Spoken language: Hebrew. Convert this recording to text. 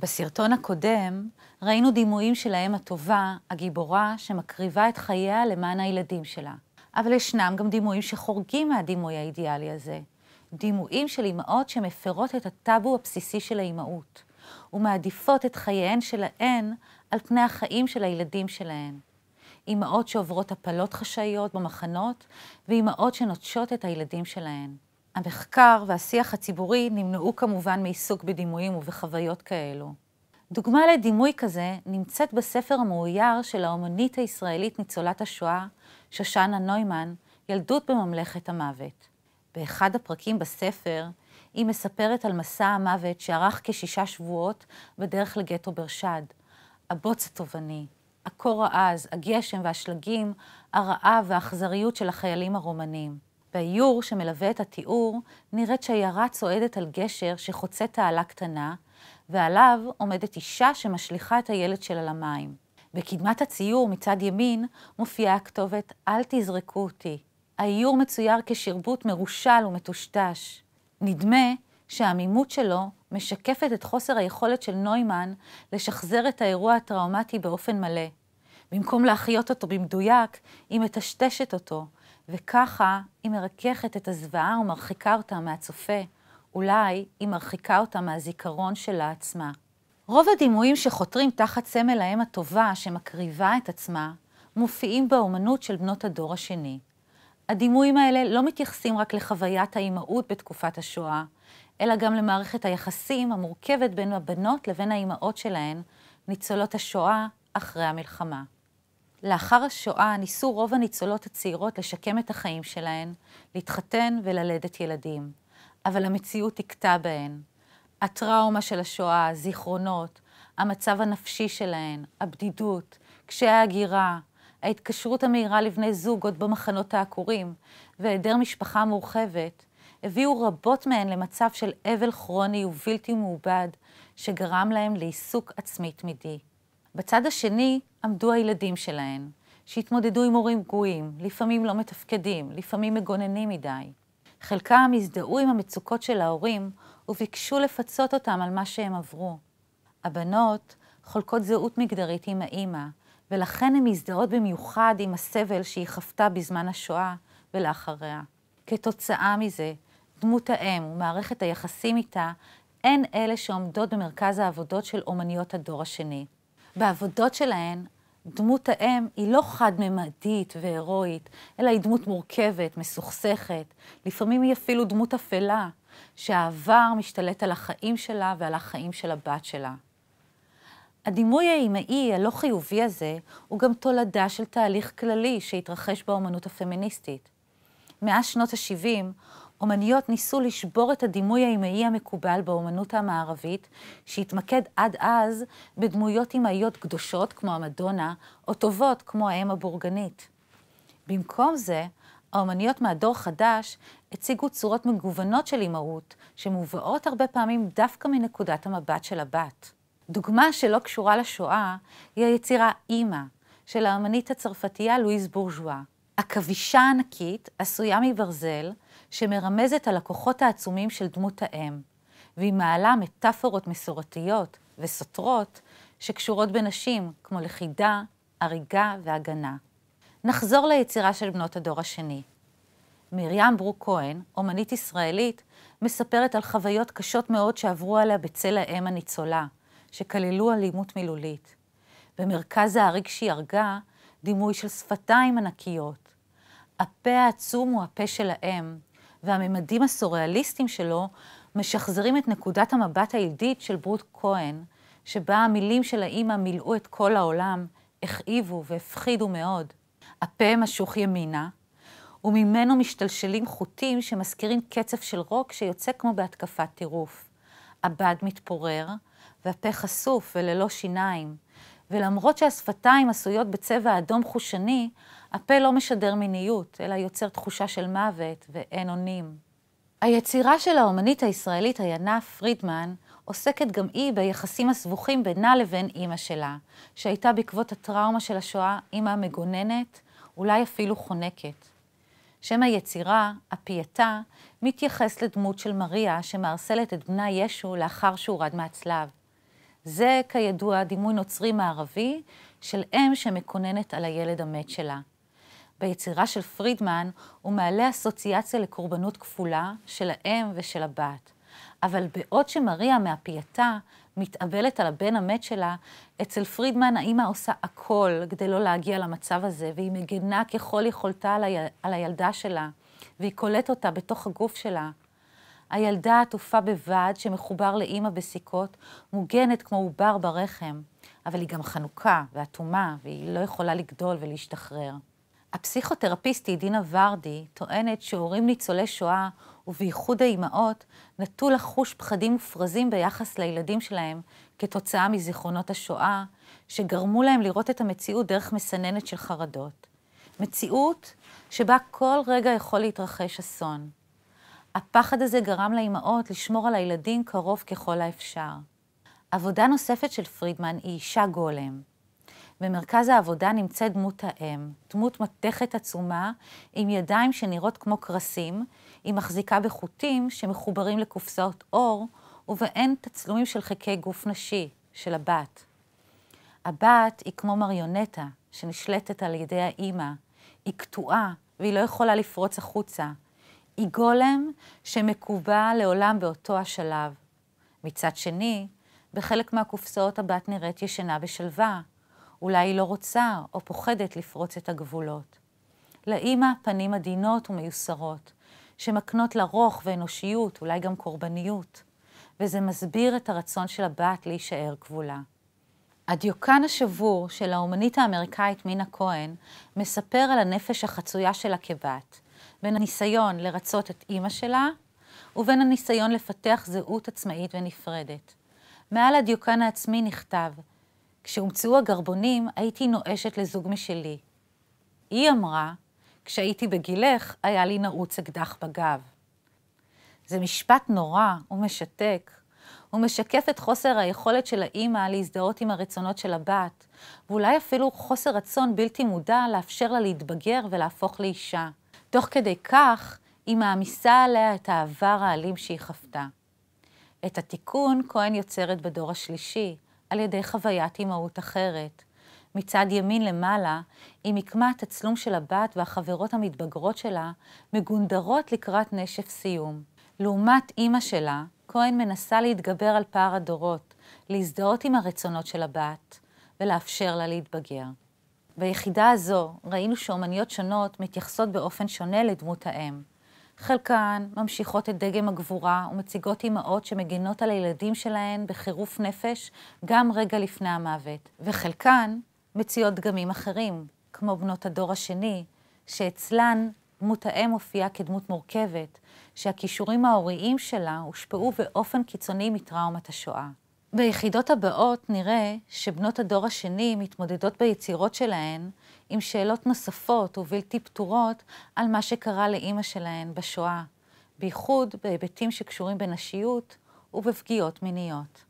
בסרטון הקודם ראינו דימויים של האם הטובה, הגיבורה, שמקריבה את חייה למען הילדים שלה. אבל ישנם גם דימויים שחורגים מהדימוי האידיאלי הזה. דימויים של אימהות שמפרות את הטאבו הבסיסי של האימהות, ומעדיפות את חייהן שלהן על פני החיים של הילדים שלהן. אימהות שעוברות הפלות חשאיות במחנות, ואימהות שנוטשות את הילדים שלהן. המחקר והשיח הציבורי נמנעו כמובן מעיסוק בדימויים ובחוויות כאלו. דוגמה לדימוי כזה נמצאת בספר המאויר של האומנית הישראלית ניצולת השואה, שושנה נוימן, ילדות בממלכת המוות. באחד הפרקים בספר, היא מספרת על מסע המוות שארך כשישה שבועות בדרך לגטו ברשד. הבוץ התובעני, הקור העז, הגשם והשלגים, הרעב והאכזריות של החיילים הרומנים. באיור שמלווה את התיאור נראית שיירה צועדת על גשר שחוצה תעלה קטנה, ועליו עומדת אישה שמשליכה את הילד שלה למים. בקדמת הציור מצד ימין מופיעה הכתובת "אל תזרקו אותי". האיור מצויר כשרבוט מרושל ומטושטש. נדמה שהעמימות שלו משקפת את חוסר היכולת של נוימן לשחזר את האירוע הטראומטי באופן מלא. במקום להחיות אותו במדויק, היא מטשטשת אותו, וככה היא מרככת את הזוועה ומרחיקה אותה מהצופה. אולי היא מרחיקה אותה מהזיכרון שלה עצמה. רוב הדימויים שחותרים תחת סמל האם הטובה שמקריבה את עצמה, מופיעים באומנות של בנות הדור השני. הדימויים האלה לא מתייחסים רק לחוויית האימהות בתקופת השואה, אלא גם למערכת היחסים המורכבת בין הבנות לבין האימהות שלהן, ניצולות השואה אחרי המלחמה. לאחר השואה ניסו רוב הניצולות הצעירות לשקם את החיים שלהן, להתחתן וללדת ילדים. אבל המציאות הכתה בהן. הטראומה של השואה, הזיכרונות, המצב הנפשי שלהן, הבדידות, קשיי ההגירה, ההתקשרות המהירה לבני זוג עוד במחנות העקורים, והיעדר משפחה מורחבת, הביאו רבות מהן למצב של אבל כרוני ובלתי מעובד, שגרם להם לעיסוק עצמי תמידי. בצד השני עמדו הילדים שלהן, שהתמודדו עם הורים פגועים, לפעמים לא מתפקדים, לפעמים מגוננים מדי. חלקם הזדהו עם המצוקות של ההורים וביקשו לפצות אותם על מה שהם עברו. הבנות חולקות זהות מגדרית עם האימא, ולכן הן מזדהות במיוחד עם הסבל שהיא חוותה בזמן השואה ולאחריה. כתוצאה מזה, דמות האם ומערכת היחסים איתה הן אלה שעומדות במרכז העבודות של אומניות הדור השני. בעבודות שלהן, דמות האם היא לא חד-ממדית והירואית, אלא היא דמות מורכבת, מסוכסכת, לפעמים היא אפילו דמות אפלה, שהעבר משתלט על החיים שלה ועל החיים של הבת שלה. הדימוי האימהי הלא חיובי הזה הוא גם תולדה של תהליך כללי שהתרחש באמנות הפמיניסטית. מאז שנות ה-70 אומניות ניסו לשבור את הדימוי האימהי המקובל באומנות המערבית, שהתמקד עד אז בדמויות אימהיות קדושות כמו המדונה, או טובות כמו האם הבורגנית. במקום זה, האומניות מהדור חדש הציגו צורות מגוונות של אימהות, שמובאות הרבה פעמים דווקא מנקודת המבט של הבת. דוגמה שלא קשורה לשואה היא היצירה "אימא" של האמנית הצרפתייה לואיז בורז'ואה. עכבישה ענקית, עשויה מברזל, שמרמזת על הכוחות העצומים של דמות האם, והיא מעלה מטאפורות מסורתיות וסותרות שקשורות בנשים, כמו לכידה, הריגה והגנה. נחזור ליצירה של בנות הדור השני. מרים ברוק כהן, אומנית ישראלית, מספרת על חוויות קשות מאוד שעברו עליה בצל האם הניצולה, שכללו אלימות מילולית. במרכז ההריג שהיא הרגה, דימוי של שפתיים ענקיות. הפה העצום הוא הפה של האם, והממדים הסוריאליסטיים שלו משחזרים את נקודת המבט העידית של ברות כהן, שבה המילים של האימא מילאו את כל העולם, הכאיבו והפחידו מאוד. הפה משוך ימינה, וממנו משתלשלים חוטים שמזכירים קצף של רוק שיוצא כמו בהתקפת טירוף. הבד מתפורר, והפה חשוף וללא שיניים. ולמרות שהשפתיים עשויות בצבע אדום חושני, הפה לא משדר מיניות, אלא יוצר תחושה של מוות ואין אונים. היצירה של האומנית הישראלית עיינה פרידמן עוסקת גם היא ביחסים הסבוכים בינה לבין אימא שלה, שהייתה בעקבות הטראומה של השואה אימא מגוננת, אולי אפילו חונקת. שם היצירה, הפייתה, מתייחס לדמות של מריה שמערסלת את בנה ישו לאחר שהורד מהצלב. זה, כידוע, דימוי נוצרי מערבי של אם שמקוננת על הילד המת שלה. ביצירה של פרידמן הוא מעלה אסוציאציה לקורבנות כפולה של האם ושל הבת. אבל בעוד שמריה מהפייתה מתאבלת על הבן המת שלה, אצל פרידמן האימא עושה הכל כדי לא להגיע למצב הזה, והיא מגנה ככל יכולתה על, היל... על הילדה שלה, והיא קולטת אותה בתוך הגוף שלה. הילדה עטופה בוועד שמחובר לאימא בסיכות, מוגנת כמו עובר ברחם, אבל היא גם חנוקה ואטומה, והיא לא יכולה לגדול ולהשתחרר. הפסיכותרפיסטית דינה ורדי טוענת שהורים ניצולי שואה, ובייחוד האימהות, נטו לחוש פחדים מופרזים ביחס לילדים שלהם כתוצאה מזיכרונות השואה, שגרמו להם לראות את המציאות דרך מסננת של חרדות. מציאות שבה כל רגע יכול להתרחש אסון. הפחד הזה גרם לאימהות לשמור על הילדים קרוב ככל האפשר. עבודה נוספת של פרידמן היא אישה גולם, במרכז העבודה נמצאת דמות האם, דמות מתכת עצומה, עם ידיים שנראות כמו קרסים, היא מחזיקה בחוטים שמחוברים לקופסאות אור, ובהן תצלומים של חלקי גוף נשי, של הבת. הבת היא כמו מריונטה שנשלטת על ידי האימא. היא קטועה והיא לא יכולה לפרוץ החוצה. היא גולם שמקובע לעולם באותו השלב. מצד שני, בחלק מהקופסאות הבת נראית ישנה ושלווה, אולי היא לא רוצה או פוחדת לפרוץ את הגבולות. לאימא פנים עדינות ומיוסרות, שמקנות לה רוח ואנושיות, אולי גם קורבניות, וזה מסביר את הרצון של הבת להישאר כבולה. הדיוקן השבור של האומנית האמריקאית מינה כהן מספר על הנפש החצויה שלה כבת, בין הניסיון לרצות את אימא שלה ובין הניסיון לפתח זהות עצמאית ונפרדת. מעל הדיוקן העצמי נכתב כשהומצאו הגרבונים, הייתי נואשת לזוג משלי. היא אמרה, כשהייתי בגילך, היה לי נעוץ אקדח בגב. זה משפט נורא ומשתק. הוא משקף את חוסר היכולת של האימא להזדהות עם הרצונות של הבת, ואולי אפילו חוסר רצון בלתי מודע לאפשר לה להתבגר ולהפוך לאישה. תוך כדי כך, היא מעמיסה עליה את העבר האלים שהיא חוותה. את התיקון כהן יוצרת בדור השלישי, על ידי חוויית אימהות אחרת. מצד ימין למעלה, היא מקמה תצלום של הבת והחברות המתבגרות שלה, מגונדרות לקראת נשף סיום. לעומת אימא שלה, כהן מנסה להתגבר על פער הדורות, להזדהות עם הרצונות של הבת ולאפשר לה להתבגר. ביחידה הזו ראינו שאומניות שונות מתייחסות באופן שונה לדמות האם. חלקן ממשיכות את דגם הגבורה ומציגות אימהות שמגינות על הילדים שלהן בחירוף נפש גם רגע לפני המוות, וחלקן מציעות דגמים אחרים, כמו בנות הדור השני, שאצלן דמות האם הופיעה כדמות מורכבת, שהכישורים ההוריים שלה הושפעו באופן קיצוני מטראומת השואה. ביחידות הבאות נראה שבנות הדור השני מתמודדות ביצירות שלהן עם שאלות נוספות ובלתי פתורות על מה שקרה לאימא שלהן בשואה, בייחוד בהיבטים שקשורים בנשיות ובפגיעות מיניות.